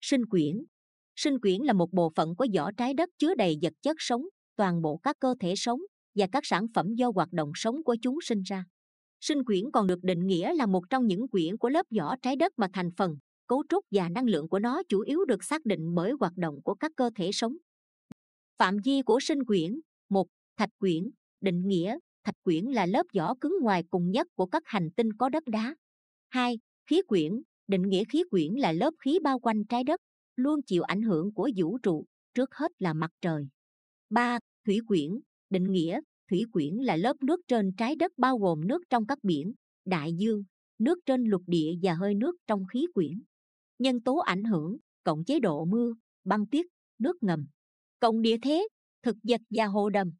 Sinh quyển Sinh quyển là một bộ phận của vỏ trái đất chứa đầy vật chất sống, toàn bộ các cơ thể sống và các sản phẩm do hoạt động sống của chúng sinh ra. Sinh quyển còn được định nghĩa là một trong những quyển của lớp vỏ trái đất mà thành phần, cấu trúc và năng lượng của nó chủ yếu được xác định bởi hoạt động của các cơ thể sống. Phạm vi của sinh quyển một Thạch quyển Định nghĩa, thạch quyển là lớp vỏ cứng ngoài cùng nhất của các hành tinh có đất đá. Hai, Khí quyển định nghĩa khí quyển là lớp khí bao quanh trái đất luôn chịu ảnh hưởng của vũ trụ trước hết là mặt trời 3. thủy quyển định nghĩa thủy quyển là lớp nước trên trái đất bao gồm nước trong các biển đại dương nước trên lục địa và hơi nước trong khí quyển nhân tố ảnh hưởng cộng chế độ mưa băng tuyết nước ngầm cộng địa thế thực vật và hồ đầm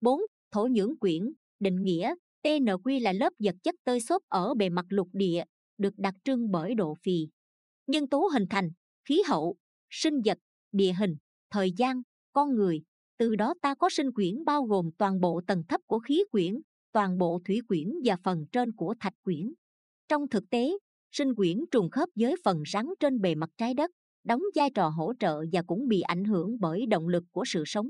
4. thổ nhưỡng quyển định nghĩa TNQ là lớp vật chất tơi xốp ở bề mặt lục địa được đặc trưng bởi độ phì. Nhân tố hình thành, khí hậu, sinh vật, địa hình, thời gian, con người, từ đó ta có sinh quyển bao gồm toàn bộ tầng thấp của khí quyển, toàn bộ thủy quyển và phần trên của thạch quyển. Trong thực tế, sinh quyển trùng khớp với phần rắn trên bề mặt trái đất, đóng vai trò hỗ trợ và cũng bị ảnh hưởng bởi động lực của sự sống.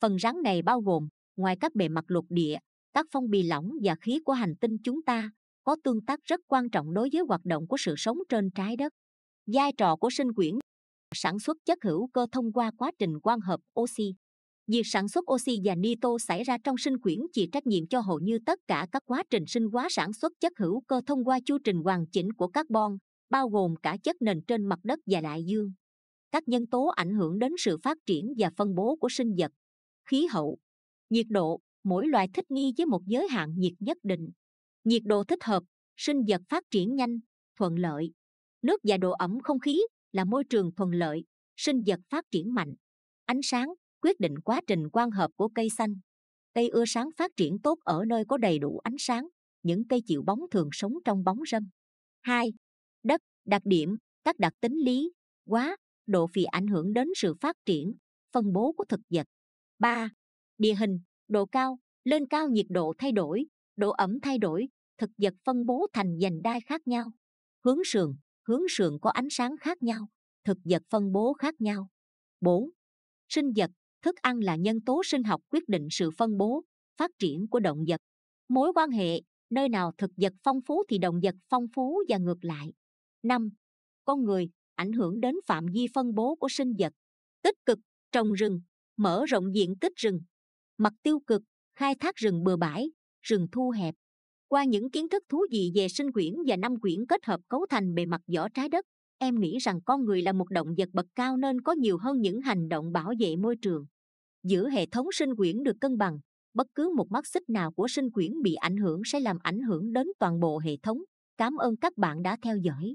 Phần rắn này bao gồm, ngoài các bề mặt lục địa, các phong bì lỏng và khí của hành tinh chúng ta, có tương tác rất quan trọng đối với hoạt động của sự sống trên trái đất. Vai trò của sinh quyển sản xuất chất hữu cơ thông qua quá trình quang hợp oxy. Việc sản xuất oxy và nitơ xảy ra trong sinh quyển chịu trách nhiệm cho hầu như tất cả các quá trình sinh hóa sản xuất chất hữu cơ thông qua chu trình hoàn chỉnh của carbon, bao gồm cả chất nền trên mặt đất và đại dương. Các nhân tố ảnh hưởng đến sự phát triển và phân bố của sinh vật. Khí hậu, nhiệt độ, mỗi loài thích nghi với một giới hạn nhiệt nhất định nhiệt độ thích hợp, sinh vật phát triển nhanh, thuận lợi. Nước và độ ẩm không khí là môi trường thuận lợi, sinh vật phát triển mạnh. Ánh sáng quyết định quá trình quang hợp của cây xanh. Cây ưa sáng phát triển tốt ở nơi có đầy đủ ánh sáng, những cây chịu bóng thường sống trong bóng râm. 2. Đất, đặc điểm, các đặc tính lý, quá, độ phì ảnh hưởng đến sự phát triển, phân bố của thực vật. 3. Địa hình, độ cao, lên cao nhiệt độ thay đổi, độ ẩm thay đổi thực vật phân bố thành dành đai khác nhau hướng sườn hướng sườn có ánh sáng khác nhau thực vật phân bố khác nhau 4. sinh vật thức ăn là nhân tố sinh học quyết định sự phân bố phát triển của động vật mối quan hệ nơi nào thực vật phong phú thì động vật phong phú và ngược lại 5. con người ảnh hưởng đến phạm vi phân bố của sinh vật tích cực trồng rừng mở rộng diện tích rừng mặt tiêu cực khai thác rừng bừa bãi rừng thu hẹp qua những kiến thức thú vị về sinh quyển và năm quyển kết hợp cấu thành bề mặt vỏ trái đất em nghĩ rằng con người là một động vật bậc cao nên có nhiều hơn những hành động bảo vệ môi trường giữa hệ thống sinh quyển được cân bằng bất cứ một mắt xích nào của sinh quyển bị ảnh hưởng sẽ làm ảnh hưởng đến toàn bộ hệ thống cảm ơn các bạn đã theo dõi